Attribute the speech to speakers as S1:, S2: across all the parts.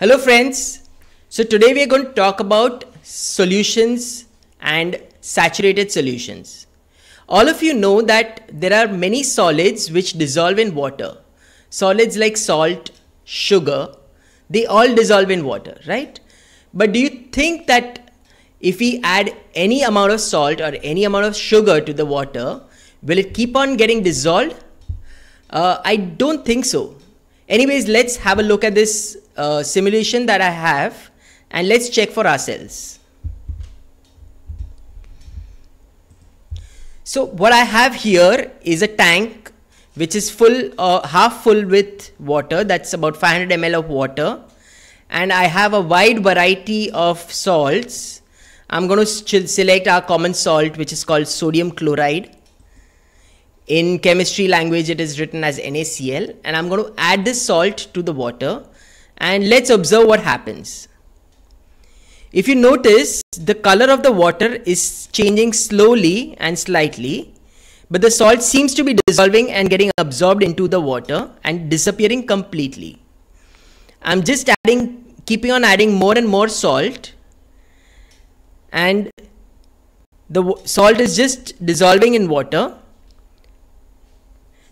S1: Hello friends. So today we are going to talk about solutions and saturated solutions. All of you know that there are many solids which dissolve in water. Solids like salt, sugar, they all dissolve in water, right? But do you think that if we add any amount of salt or any amount of sugar to the water, will it keep on getting dissolved? Uh, I don't think so. Anyways, let's have a look at this uh, simulation that I have and let's check for ourselves. So what I have here is a tank which is full, uh, half full with water. That's about 500 ml of water. And I have a wide variety of salts. I'm going to select our common salt, which is called sodium chloride. In chemistry language, it is written as NaCl. And I'm going to add this salt to the water and let's observe what happens. If you notice, the color of the water is changing slowly and slightly, but the salt seems to be dissolving and getting absorbed into the water and disappearing completely. I'm just adding, keeping on adding more and more salt and the salt is just dissolving in water.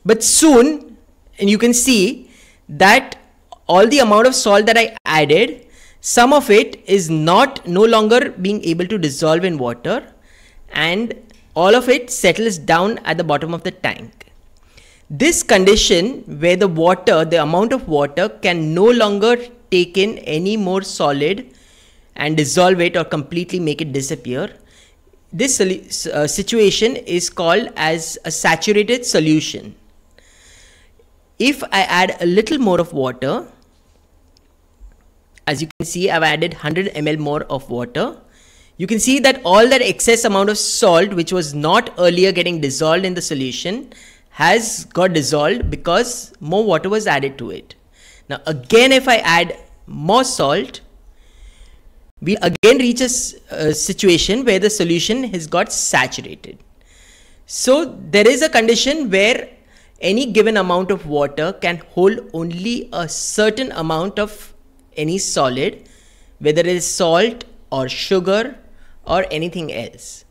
S1: But soon, and you can see that all the amount of salt that I added, some of it is not no longer being able to dissolve in water and all of it settles down at the bottom of the tank. This condition where the water, the amount of water can no longer take in any more solid and dissolve it or completely make it disappear. This uh, situation is called as a saturated solution if I add a little more of water, as you can see, I've added 100 ml more of water. You can see that all that excess amount of salt, which was not earlier getting dissolved in the solution, has got dissolved because more water was added to it. Now, again, if I add more salt, we again reach a, a situation where the solution has got saturated. So there is a condition where any given amount of water can hold only a certain amount of any solid, whether it is salt or sugar or anything else.